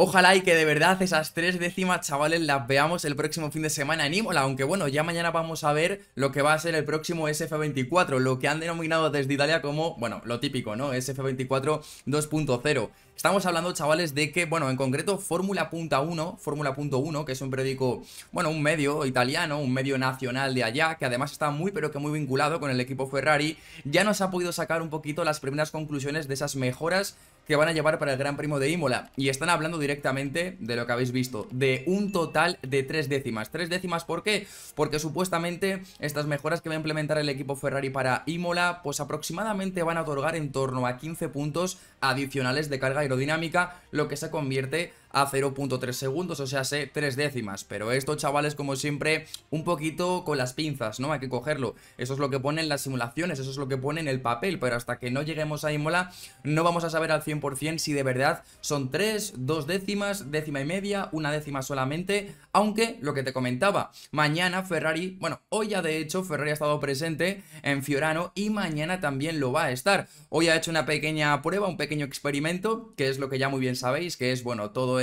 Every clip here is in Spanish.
Ojalá y que de verdad esas tres décimas, chavales, las veamos el próximo fin de semana en Imola, aunque bueno, ya mañana vamos a ver lo que va a ser el próximo SF24, lo que han denominado desde Italia como, bueno, lo típico, ¿no? SF24 2.0. Estamos hablando, chavales, de que, bueno, en concreto, Fórmula Punto 1, que es un periódico, bueno, un medio italiano, un medio nacional de allá, que además está muy, pero que muy vinculado con el equipo Ferrari, ya nos ha podido sacar un poquito las primeras conclusiones de esas mejoras que van a llevar para el Gran Primo de Imola. Y están hablando directamente de lo que habéis visto, de un total de tres décimas. ¿Tres décimas por qué? Porque supuestamente estas mejoras que va a implementar el equipo Ferrari para Imola, pues aproximadamente van a otorgar en torno a 15 puntos adicionales de carga aerodinámica, lo que se convierte a 0.3 segundos, o sea, sé tres décimas. Pero esto, chavales, como siempre, un poquito con las pinzas, ¿no? Hay que cogerlo. Eso es lo que ponen las simulaciones, eso es lo que pone en el papel, pero hasta que no lleguemos a Imola no vamos a saber al 100% si de verdad son 3, 2 décimas, décima y media, una décima solamente, aunque lo que te comentaba, mañana Ferrari, bueno, hoy ya de hecho Ferrari ha estado presente en Fiorano y mañana también lo va a estar. Hoy ha hecho una pequeña prueba, un pequeño experimento, que es lo que ya muy bien sabéis, que es, bueno, todo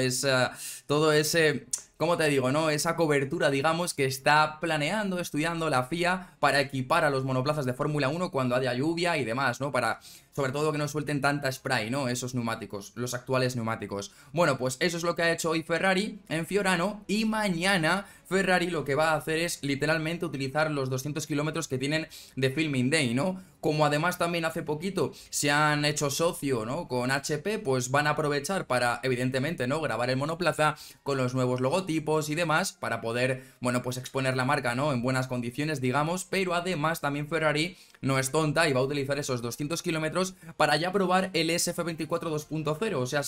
todo ese... ¿Cómo te digo, no? Esa cobertura, digamos, que está planeando, estudiando la FIA para equipar a los monoplazas de Fórmula 1 cuando haya lluvia y demás, ¿no? Para sobre todo que no suelten tanta spray, ¿no? Esos neumáticos, los actuales neumáticos. Bueno, pues eso es lo que ha hecho hoy Ferrari en Fiorano y mañana Ferrari lo que va a hacer es literalmente utilizar los 200 kilómetros que tienen de Filming Day, ¿no? Como además también hace poquito se han hecho socio, ¿no? Con HP, pues van a aprovechar para, evidentemente, ¿no? Grabar el monoplaza con los nuevos logotipos y demás para poder, bueno, pues exponer la marca, ¿no? En buenas condiciones, digamos, pero además también Ferrari no es tonta y va a utilizar esos 200 kilómetros para ya probar el SF24 2.0, o sea,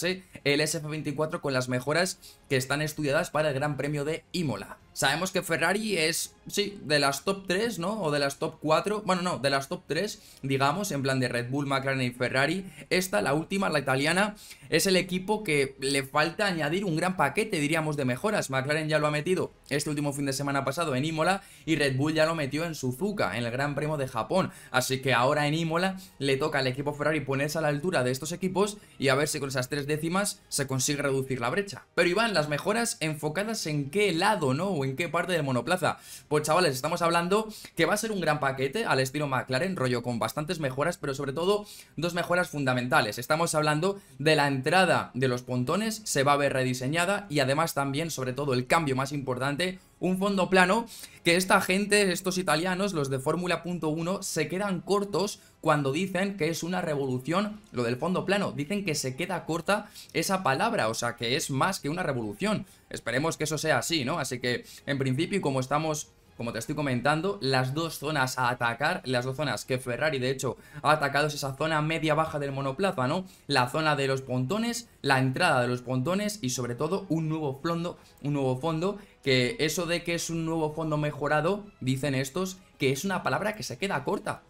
el SF24 con las mejoras que están estudiadas para el Gran Premio de Imola. Sabemos que Ferrari es, sí, de las top 3, ¿no? O de las top 4, bueno, no, de las top 3, digamos, en plan de Red Bull, McLaren y Ferrari. Esta, la última, la italiana, es el equipo que le falta añadir un gran paquete, diríamos, de mejoras. McLaren ya lo ha metido este último fin de semana pasado en Imola y Red Bull ya lo metió en Suzuka, en el Gran Premio de Japón. Así que ahora en Imola le toca al equipo Ferrari ponerse a la altura de estos equipos y a ver si con esas tres décimas se consigue reducir la brecha. Pero Iván, las mejoras enfocadas en qué lado, ¿no? en qué parte del monoplaza. Pues chavales, estamos hablando que va a ser un gran paquete al estilo McLaren, rollo con bastantes mejoras, pero sobre todo dos mejoras fundamentales. Estamos hablando de la entrada de los pontones, se va a ver rediseñada y además también, sobre todo, el cambio más importante un fondo plano que esta gente, estos italianos, los de fórmula .1, se quedan cortos cuando dicen que es una revolución lo del fondo plano. Dicen que se queda corta esa palabra, o sea, que es más que una revolución. Esperemos que eso sea así, ¿no? Así que, en principio, como estamos... Como te estoy comentando, las dos zonas a atacar, las dos zonas que Ferrari de hecho ha atacado es esa zona media baja del monoplaza, ¿no? La zona de los pontones, la entrada de los pontones y sobre todo un nuevo fondo, un nuevo fondo que eso de que es un nuevo fondo mejorado, dicen estos, que es una palabra que se queda corta.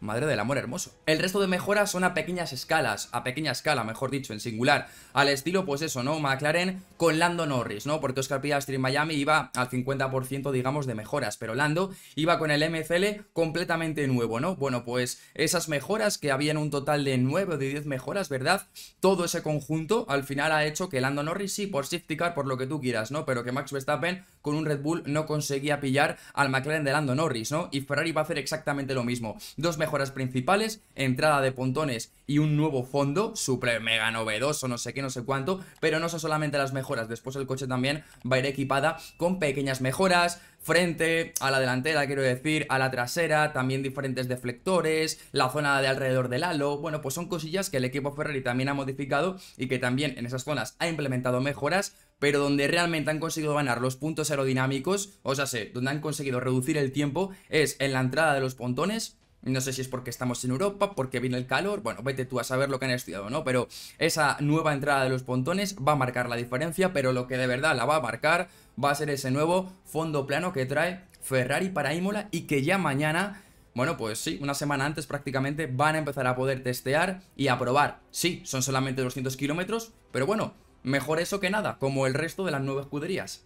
Madre del amor hermoso. El resto de mejoras son a pequeñas escalas, a pequeña escala, mejor dicho, en singular. Al estilo, pues eso, ¿no? McLaren con Lando Norris, ¿no? Porque Oscar Piastri en Miami iba al 50%, digamos, de mejoras, pero Lando iba con el MCL completamente nuevo, ¿no? Bueno, pues esas mejoras, que habían un total de 9 o de 10 mejoras, ¿verdad? Todo ese conjunto al final ha hecho que Lando Norris, sí, por safety car, por lo que tú quieras, ¿no? Pero que Max Verstappen con un Red Bull no conseguía pillar al McLaren de Lando Norris, ¿no? Y Ferrari va a hacer exactamente lo mismo. Dos mejoras principales, entrada de pontones y un nuevo fondo, super mega novedoso, no sé qué, no sé cuánto, pero no son solamente las mejoras, después el coche también va a ir equipada con pequeñas mejoras, frente, a la delantera, quiero decir, a la trasera, también diferentes deflectores, la zona de alrededor del halo. Bueno, pues son cosillas que el equipo Ferrari también ha modificado y que también en esas zonas ha implementado mejoras pero donde realmente han conseguido ganar los puntos aerodinámicos, o sea, sé, donde han conseguido reducir el tiempo, es en la entrada de los pontones, no sé si es porque estamos en Europa, porque viene el calor, bueno, vete tú a saber lo que han estudiado, ¿no? Pero esa nueva entrada de los pontones va a marcar la diferencia, pero lo que de verdad la va a marcar va a ser ese nuevo fondo plano que trae Ferrari para Imola y que ya mañana, bueno, pues sí, una semana antes prácticamente van a empezar a poder testear y a probar. Sí, son solamente 200 kilómetros, pero bueno, Mejor eso que nada, como el resto de las nuevas escuderías.